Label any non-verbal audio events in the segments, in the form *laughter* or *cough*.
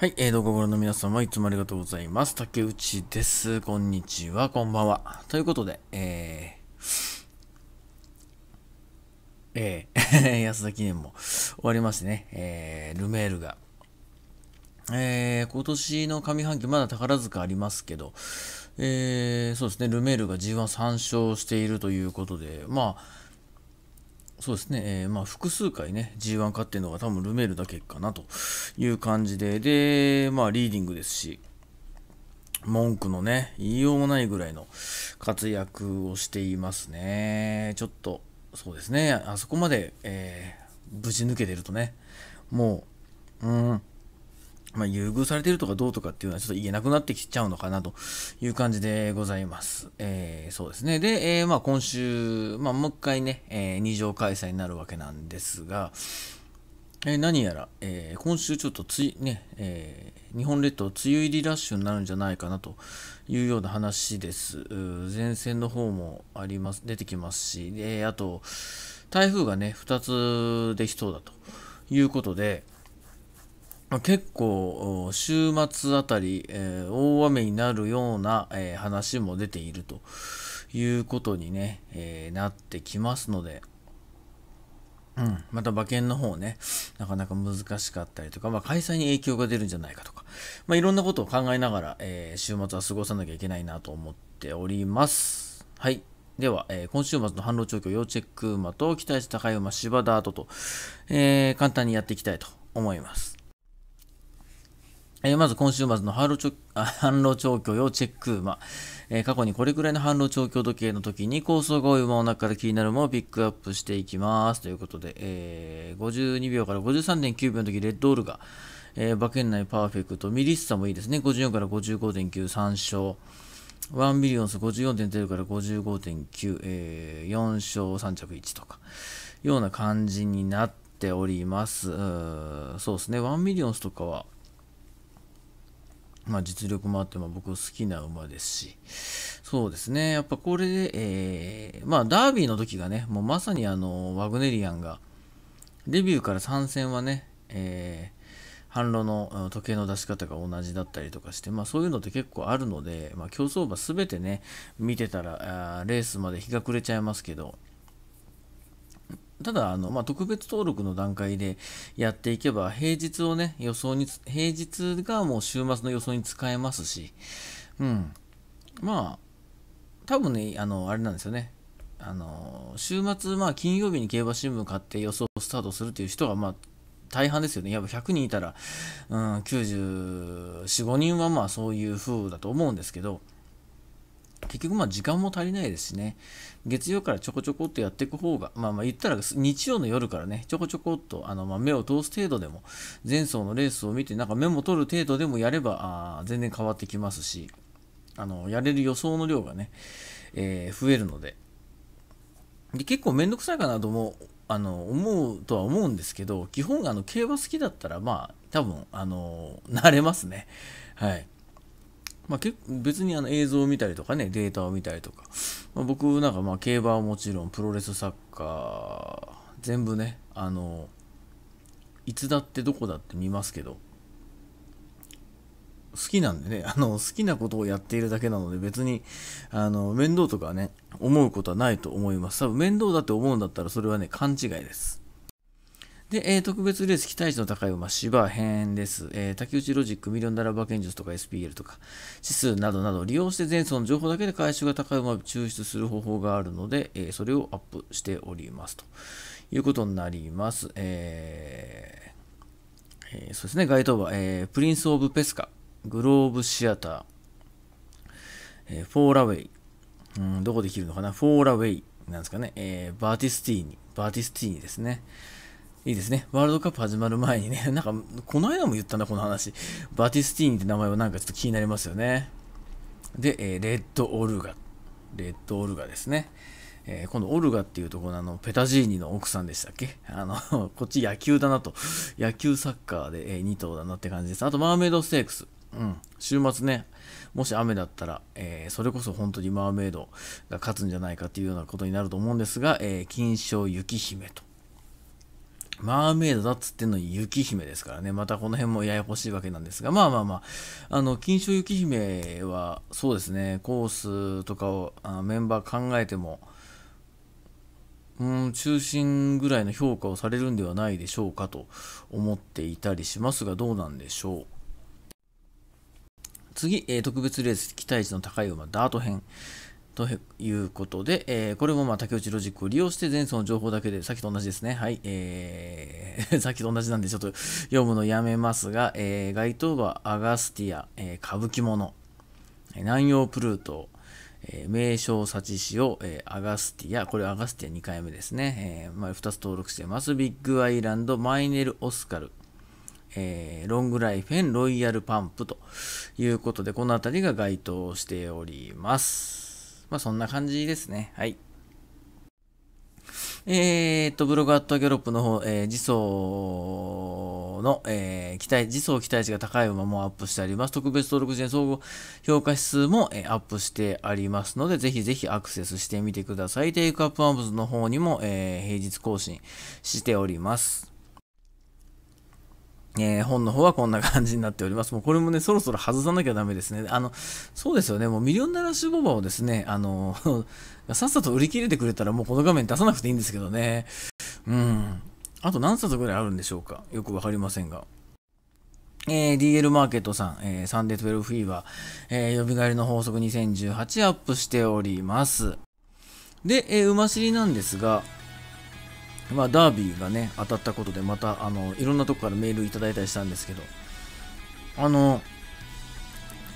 はい、えー、どうもご覧の皆様、いつもありがとうございます。竹内です。こんにちは、こんばんは。ということで、えー、えー、*laughs* 安田記念も終わりましてね、えー、ルメールが、えー、今年の上半期、まだ宝塚ありますけど、えー、そうですね、ルメールが G13 勝しているということで、まあ、そうですね、えー、まあ、複数回ね、G1 勝ってるのが多分ルメールだけかなという感じで、で、まあ、リーディングですし、文句のね、言いようもないぐらいの活躍をしていますね。ちょっと、そうですね、あそこまで、えー、ぶち抜けてるとね、もう、うん、まあ、優遇されてるとかどうとかっていうのはちょっと言えなくなってきちゃうのかなという感じでございます。えー、そうですね。で、えー、まあ、今週、まあ、もう一回ね、えー、二条開催になるわけなんですが、えー、何やら、えー、今週ちょっとつい、ね、えー、日本列島梅雨入りラッシュになるんじゃないかなというような話です。前線の方もあります、出てきますし、で、あと、台風がね、2つできそうだということで、結構週末あたり、えー、大雨になるような、えー、話も出ているということにね、えー、なってきますので、うん、また馬券の方ね、なかなか難しかったりとか、まあ、開催に影響が出るんじゃないかとか、まあ、いろんなことを考えながら、え週末は過ごさなきゃいけないなと思っております。はい。では、えー、今週末の反応調教要チェック馬と期待値高い馬芝ダートと、え簡単にやっていきたいと思います。えー、まず今週末の反路 *laughs* 反調教をチェック馬、えー、過去にこれくらいの反路調教時計の時に構想が多い馬の中から気になる馬をピックアップしていきますということで、えー、52秒から53.9秒の時レッドオールが、えー、馬券内パーフェクトミリッサもいいですね54から55.93勝ワンミリオンス54.0から55.9、えー、4勝3着1とか、ような感じになっております。うそうですね、ワンミリオンスとかは、まあ、実力もあって、まあ、僕好きな馬ですし、そうですね、やっぱこれで、えー、まあ、ダービーの時がね、もうまさにあの、ワグネリアンが、デビューから参戦はね、えー、反論の時計の出し方が同じだったりとかして、まあ、そういうのって結構あるので、まあ、競走馬すべてね、見てたら、レースまで日が暮れちゃいますけど、ただあの、まあ、特別登録の段階でやっていけば、平日をね、予想に、平日がもう週末の予想に使えますし、うん。まあ、多分ね、あの、あれなんですよね。あの、週末、まあ、金曜日に競馬新聞買って予想スタートするという人が、まあ、大半ですよね。やっぱ100人いたら、うん、94、5人はまあそういう風だと思うんですけど、結局まあ時間も足りないですしね、月曜からちょこちょこっとやっていく方が、まあまあ言ったら日曜の夜からね、ちょこちょこっとあのま目を通す程度でも、前走のレースを見てなんかメモ取る程度でもやれば、あ全然変わってきますし、あのやれる予想の量がね、えー、増えるのでで、結構めんどくさいかなともあの思うとは思うんですけど、基本あの競馬好きだったら、まあ多分、あの慣れますね。はい。まあ、別にあの映像を見たりとかね、データを見たりとか、まあ、僕なんかまあ競馬はもちろん、プロレスサッカー、全部ね、あの、いつだってどこだって見ますけど、好きなんでね、*laughs* あの、好きなことをやっているだけなので、別に、あの、面倒とかね、思うことはないと思います。多分面倒だって思うんだったら、それはね、勘違いです。で、えー、特別レース期待値の高い馬、芝編です、えー、竹内ロジック、ミリオンダラー馬券術とか SPL とか、指数などなど利用して前走の情報だけで回収が高い馬を抽出する方法があるので、えー、それをアップしておりますということになります。えー、えー、そうですね、該当馬、えー、プリンス・オブ・ペスカ、グローブ・シアター、えー、フォーラウェイ、うん、どこで切るのかな、フォーラウェイなんですかね、えー、バーティスティーニ、バーティスティーニですね。いいですね。ワールドカップ始まる前にね、*laughs* なんか、この間も言ったな、この話。バティスティーニって名前はなんかちょっと気になりますよね。で、えー、レッドオルガ。レッドオルガですね。えー、今度、オルガっていうところのあのペタジーニの奥さんでしたっけあの *laughs* こっち野球だなと。野球サッカーで、えー、2頭だなって感じです。あと、マーメイドステークス。うん、週末ね、もし雨だったら、えー、それこそ本当にマーメイドが勝つんじゃないかっていうようなことになると思うんですが、えー、金賞雪姫とマーメイドだっつってんのに雪姫ですからね。またこの辺もややこしいわけなんですが、まあまあまあ、あの、金賞雪姫は、そうですね、コースとかをあメンバー考えても、うん、中心ぐらいの評価をされるんではないでしょうかと思っていたりしますが、どうなんでしょう。次、えー、特別レース期待値の高い馬、ダート編。ということで、えー、これもまあ竹内ロジックを利用して前走の情報だけで、さっきと同じですね。はい、えー、*laughs* さっきと同じなんでちょっと読むのやめますが、えー、該当馬、アガスティア、えー、歌舞伎物、南洋プルート、えー、名称サチシオ、えー、アガスティア、これアガスティア2回目ですね。えーまあ、2つ登録してます。ビッグアイランド、マイネル・オスカル、えー、ロングライフェン、ロイヤルパンプということで、この辺りが該当しております。まあ、そんな感じですね。はい。えー、っと、ブログアットギャロップの方、えー、時の、えー、期待、時走期待値が高い馬もアップしてあります。特別登録時に総合評価指数も、えー、アップしてありますので、ぜひぜひアクセスしてみてください。テイクアップアームズの方にも、えー、平日更新しております。えー、本の方はこんな感じになっております。*laughs* もうこれもね、そろそろ外さなきゃダメですね。あの、そうですよね。もうミリオンダラッシュボバをですね、あの、*laughs* さっさと売り切れてくれたらもうこの画面出さなくていいんですけどね。うん。あと何冊ぐらいあるんでしょうかよくわかりませんが。えー、DL マーケットさん、えー、サンデー12フィーバー、えー、呼び返りの法則2018アップしております。で、えー、馬尻なんですが、まあ、ダービーがね、当たったことで、また、あの、いろんなとこからメールいただいたりしたんですけど、あの、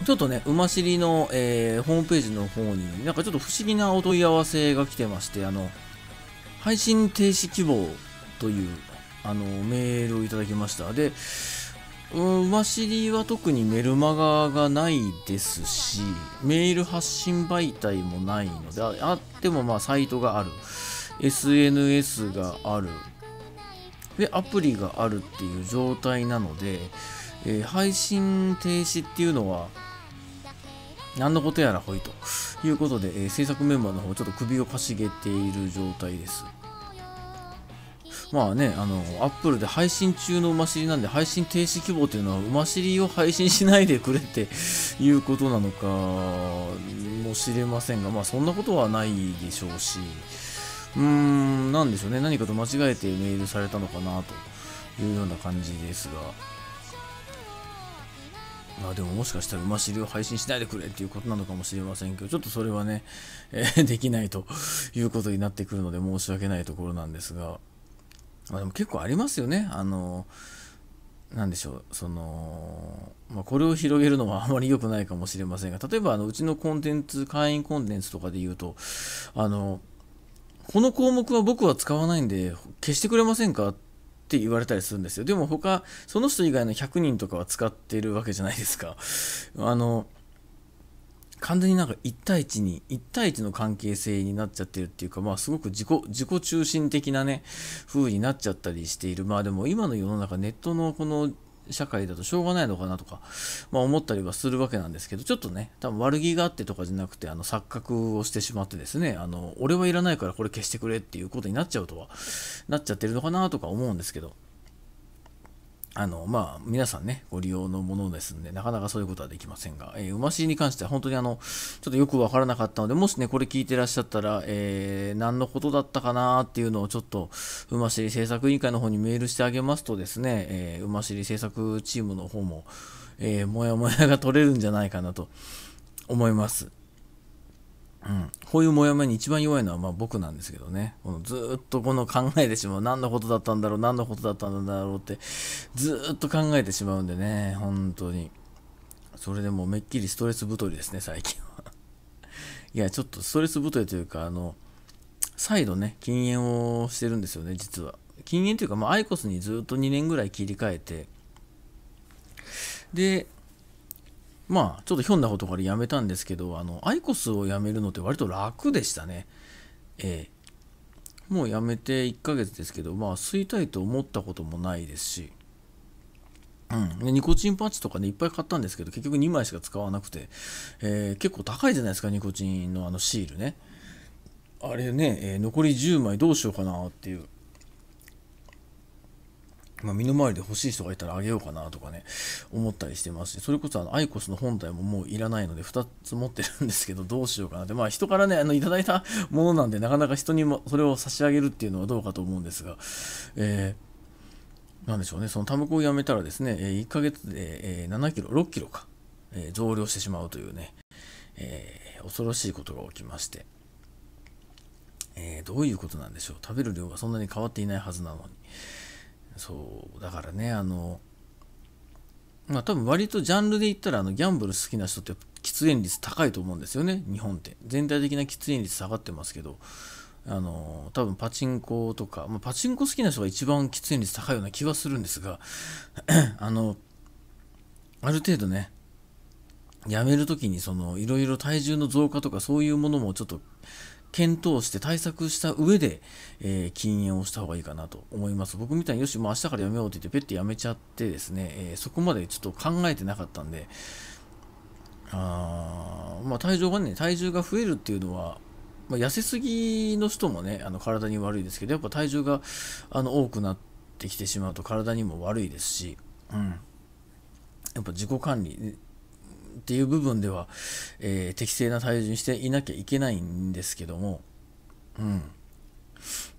ちょっとね、馬尻の、えー、ホームページの方に、なんかちょっと不思議なお問い合わせが来てまして、あの、配信停止希望という、あの、メールをいただきました。で、うん、馬尻は特にメルマガがないですし、メール発信媒体もないので、あってもまあサイトがある。SNS があるでアプリがあるっていう状態なので、えー、配信停止っていうのは何のことやらほいということで、えー、制作メンバーの方ちょっと首をかしげている状態ですまあねあのアップルで配信中の馬尻なんで配信停止希望というのは馬尻を配信しないでくれっていうことなのかもしれませんがまあそんなことはないでしょうしうーん、なんでしょうね。何かと間違えてメールされたのかなというような感じですが。まあでももしかしたら馬尻を配信しないでくれっていうことなのかもしれませんけど、ちょっとそれはね、えー、できないということになってくるので申し訳ないところなんですが、まあでも結構ありますよね。あの、なんでしょう、その、まあ、これを広げるのは *laughs* あまり良くないかもしれませんが、例えばあのうちのコンテンツ、会員コンテンツとかで言うと、あの、この項目は僕は使わないんで消してくれませんかって言われたりするんですよでも他その人以外の100人とかは使ってるわけじゃないですか *laughs* あの完全になんか1対1に1対1の関係性になっちゃってるっていうかまあすごく自己自己中心的なね風になっちゃったりしているまあでも今の世の中ネットのこの社会だとしょうがないのかなとか、まあ、思ったりはするわけなんですけどちょっとね多分悪気があってとかじゃなくてあの錯覚をしてしまってですねあの俺はいらないからこれ消してくれっていうことになっちゃうとはなっちゃってるのかなとか思うんですけどあの、まあ、皆さんね、ご利用のものですんで、なかなかそういうことはできませんが、えー、馬しに関しては本当にあの、ちょっとよくわからなかったので、もしね、これ聞いてらっしゃったら、えー、何のことだったかなっていうのをちょっと、馬しり制作委員会の方にメールしてあげますとですね、えー、馬しり制作チームの方も、えー、もやもやが取れるんじゃないかなと思います。うん、こういうもやもやに一番弱いのはま僕なんですけどね、このずっとこの考えてしまう、何のことだったんだろう、何のことだったんだろうって、ずっと考えてしまうんでね、本当に。それでもうめっきりストレス太りですね、最近は。*laughs* いや、ちょっとストレス太りというか、あの、再度ね、禁煙をしてるんですよね、実は。禁煙というか、まあ、アイコスにずっと2年ぐらい切り替えて、で、まあちょっとひょんなことから辞めたんですけどあのアイコスを辞めるのって割と楽でしたねええもう辞めて1ヶ月ですけどまあ吸いたいと思ったこともないですしうん、ニコチンパッチとかね、いっぱい買ったんですけど、結局2枚しか使わなくて、えー、結構高いじゃないですか、ニコチンのあのシールね。あれね、えー、残り10枚どうしようかなっていうまあ、身の回りで欲しい人がいたらあげようかなとかね、思ったりしてますし、それこそあの、アイコスの本体ももういらないので、2つ持ってるんですけど、どうしようかなって、まあ、人からね、あの、いただいたものなんで、なかなか人にもそれを差し上げるっていうのはどうかと思うんですが、えー、なんでしょうね、そのタバコをやめたらですね、1ヶ月で7キロ、6キロか、えー、増量してしまうというね、えー、恐ろしいことが起きまして、えー、どういうことなんでしょう、食べる量がそんなに変わっていないはずなのに、そうだからねあのまあ多分割とジャンルで言ったらあのギャンブル好きな人って喫煙率高いと思うんですよね日本って全体的な喫煙率下がってますけどあの多分パチンコとか、まあ、パチンコ好きな人が一番喫煙率高いような気はするんですが *clears throat* あのある程度ねやめるときにそのいろいろ体重の増加とかそういうものもちょっと検討して対策した上で、えー、禁煙をした方がいいかなと思います。僕みたいによし、もう明日からやめようって言って、ペッてやめちゃってですね、えー、そこまでちょっと考えてなかったんで、あまあ、体重がね、体重が増えるっていうのは、まあ、痩せすぎの人もね、あの体に悪いですけど、やっぱ体重があの多くなってきてしまうと体にも悪いですし、うん。やっぱ自己管理っていう部分では、えー、適正な体重にしていなきゃいけないんですけども、うん。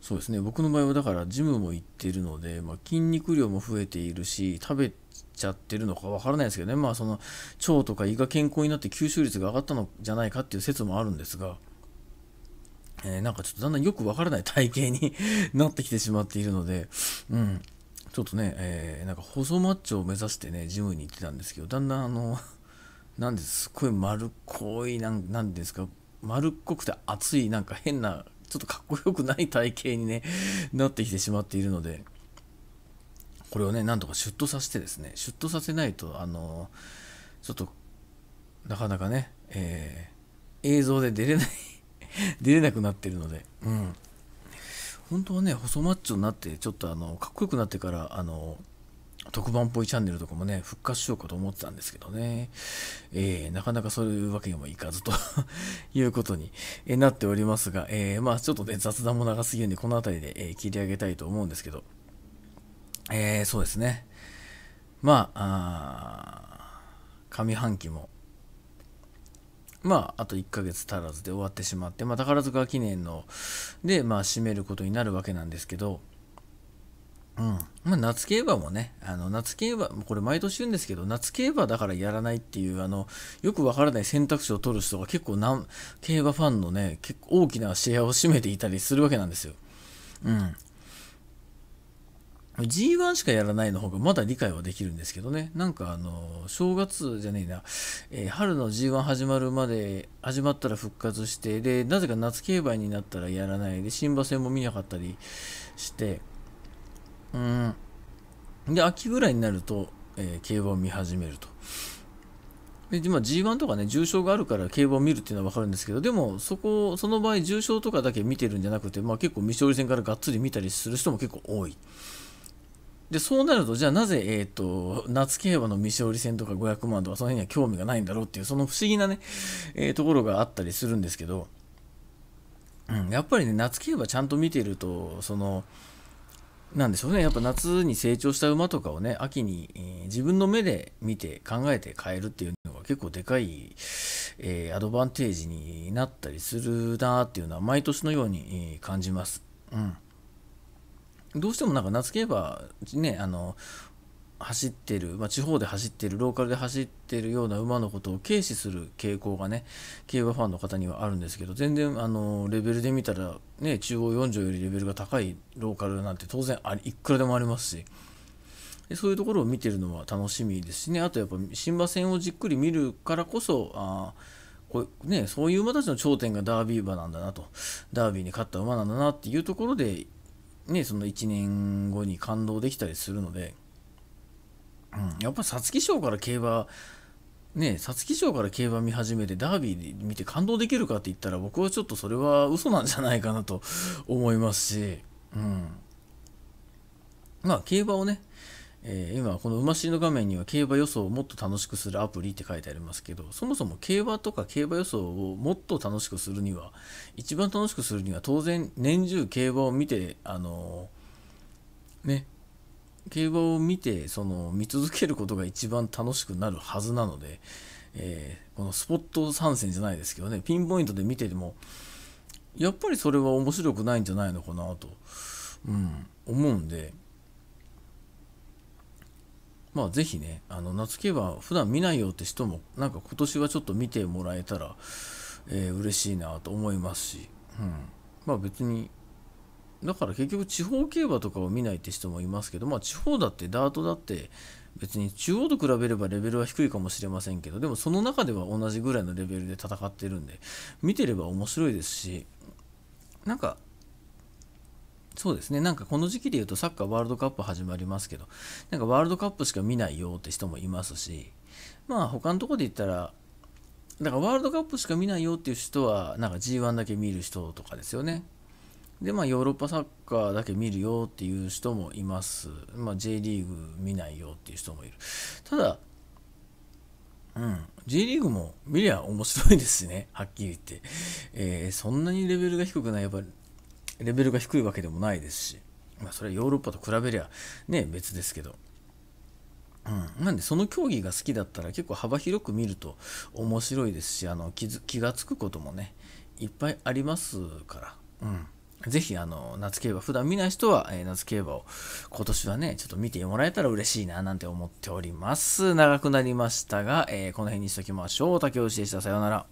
そうですね僕の場合はだからジムも行ってるので、まあ、筋肉量も増えているし食べちゃってるのかわからないですけどね、まあ、その腸とか胃が健康になって吸収率が上がったのじゃないかっていう説もあるんですが、えー、なんかちょっとだんだんよくわからない体型に *laughs* なってきてしまっているので、うん、ちょっとね、えー、なんか細マッチョを目指してねジムに行ってたんですけどだんだんあのなんですごい丸っこいなんなんですか丸っこくて熱いなんか変なちょっとかっこよくない体型に、ね、*laughs* なってきてしまっているのでこれをねなんとかシュッとさせてですねシュッとさせないとあのちょっとなかなかね、えー、映像で出れない *laughs* 出れなくなってるので、うん、本当はね細マッチョになってちょっとあのかっこよくなってからあの特番っぽいチャンネルとかもね、復活しようかと思ってたんですけどね、えー、なかなかそういうわけにもいかずと *laughs* いうことになっておりますが、えー、まあちょっとね、雑談も長すぎるんで、この辺りで、えー、切り上げたいと思うんですけど、えー、そうですね。まあ、あ上半期も、まあ、あと1ヶ月足らずで終わってしまって、まあ、宝塚記念の、で、まあ、締めることになるわけなんですけど、うん、まあ、夏競馬もね、あの夏競馬、これ毎年言うんですけど、夏競馬だからやらないっていう、あのよくわからない選択肢を取る人が結構な競馬ファンのね、結構大きなシェアを占めていたりするわけなんですよ。うん。G1 しかやらないの方がまだ理解はできるんですけどね。なんかあの、正月じゃねえな、えー、春の G1 始まるまで、始まったら復活して、で、なぜか夏競馬になったらやらないで、新馬戦も見なかったりして、うんで秋ぐらいになると、えー、競馬を見始めるとで今 G1 とかね重症があるから競馬を見るっていうのは分かるんですけどでもそこその場合重症とかだけ見てるんじゃなくて、まあ、結構未勝利戦からがっつり見たりする人も結構多いでそうなるとじゃあなぜ、えーと、と夏競馬の未勝利戦とか500万とかその辺には興味がないんだろうっていうその不思議なね、えー、ところがあったりするんですけど、うん、やっぱりね夏競馬ちゃんと見てるとそのなんでしょうねやっぱ夏に成長した馬とかをね秋に、えー、自分の目で見て考えて変えるっていうのが結構でかい、えー、アドバンテージになったりするなっていうのは毎年のように、感じます。うんどうしてもなんか夏競馬ねあの走ってる、まあ、地方で走ってるローカルで走ってるような馬のことを軽視する傾向がね競馬ファンの方にはあるんですけど全然あのレベルで見たら、ね、中央4条よりレベルが高いローカルなんて当然あいくらでもありますしでそういうところを見てるのは楽しみですしねあとやっぱ新馬戦をじっくり見るからこそあこうね、そういう馬たちの頂点がダービー馬なんだなとダービーに勝った馬なんだなっていうところで、ね、その1年後に感動できたりするので。うん、やっぱ皐月賞から競馬ね皐月賞から競馬見始めてダービー見て感動できるかって言ったら僕はちょっとそれは嘘なんじゃないかなと思いますし、うん、まあ競馬をね、えー、今この「馬しの画面には競馬予想をもっと楽しくするアプリって書いてありますけどそもそも競馬とか競馬予想をもっと楽しくするには一番楽しくするには当然年中競馬を見てあのー、ね競馬を見てその見続けることが一番楽しくなるはずなので、えー、このスポット参戦じゃないですけどねピンポイントで見ててもやっぱりそれは面白くないんじゃないのかなと、うん、思うんで。まあぜひね、あの夏競馬普段見ないよって人も、なんか今年はちょっと見てもらえたら、えー、嬉しいなと思いますし、うん、まあ別にだから結局地方競馬とかを見ないって人もいますけど、まあ、地方だってダートだって別に中央と比べればレベルは低いかもしれませんけどでもその中では同じぐらいのレベルで戦ってるんで見てれば面白いですしなんかそうですねなんかこの時期で言うとサッカーワールドカップ始まりますけどなんかワールドカップしか見ないよって人もいますしまあ他のとこで言ったらだからワールドカップしか見ないよっていう人はなんか G1 だけ見る人とかですよねで、まあ、ヨーロッパサッカーだけ見るよっていう人もいます。まあ、J リーグ見ないよっていう人もいる。ただ、うん、J リーグも見りゃ面白いですね、*laughs* はっきり言って。えー、そんなにレベルが低くない、やっぱりレベルが低いわけでもないですし、まあ、それはヨーロッパと比べりゃ、ね、別ですけど。うん、なんでその競技が好きだったら結構幅広く見ると面白いですしあの気気がつくこともねいっぱいありますから、うん、ぜひ、あの、夏競馬、普段見ない人は、えー、夏競馬を今年はね、ちょっと見てもらえたら嬉しいな、なんて思っております。長くなりましたが、えー、この辺にしときましょう。竹内でした。さようなら。